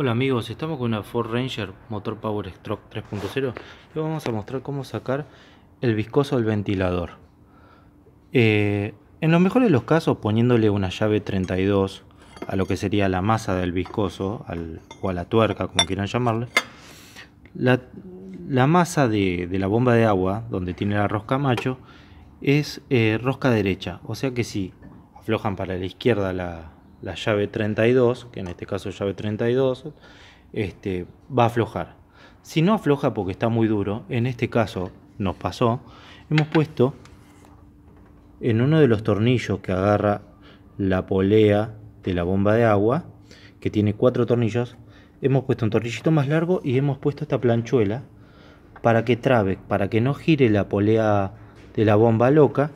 Hola amigos, estamos con una Ford Ranger motor Power Stroke 3.0 y vamos a mostrar cómo sacar el viscoso del ventilador. Eh, en los mejores de los casos poniéndole una llave 32 a lo que sería la masa del viscoso o a la tuerca como quieran llamarle. La, masa de, la bomba de agua donde tiene la rosca macho es eh, rosca derecha, o sea que si aflojan para la izquierda la, la llave 32, que en este caso es llave 32, este, va a aflojar. Si no afloja porque está muy duro, en este caso nos pasó, hemos puesto en uno de los tornillos que agarra la polea de la bomba de agua, que tiene cuatro tornillos, hemos puesto un tornillito más largo y hemos puesto esta planchuela para que trabe, para que no gire la polea de la bomba loca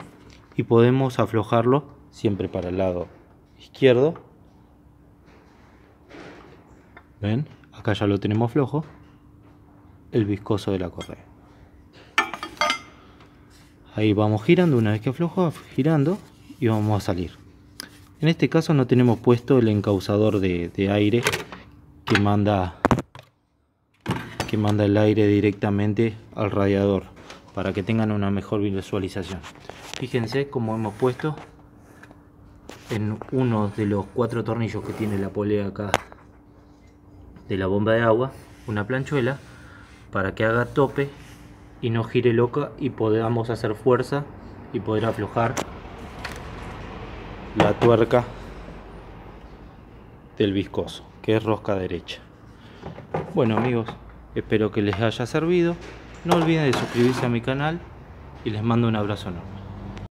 y podemos aflojarlo siempre para el lado izquierdo. ¿Ven? Acá ya lo tenemos flojo. El viscoso de la correa. Ahí vamos girando, una vez que flojo, girando y vamos a salir. En este caso no tenemos puesto el encauzador de, aire que manda, que manda el aire directamente al radiador para que tengan una mejor visualización. Fíjense como hemos puesto en uno de los cuatro tornillos que tiene la polea acá de la bomba de agua una planchuela para que haga tope y no gire loca y podamos hacer fuerza y poder aflojar la tuerca del viscoso que es rosca derecha bueno amigos espero que les haya servido no olviden de suscribirse a mi canal y les mando un abrazo enorme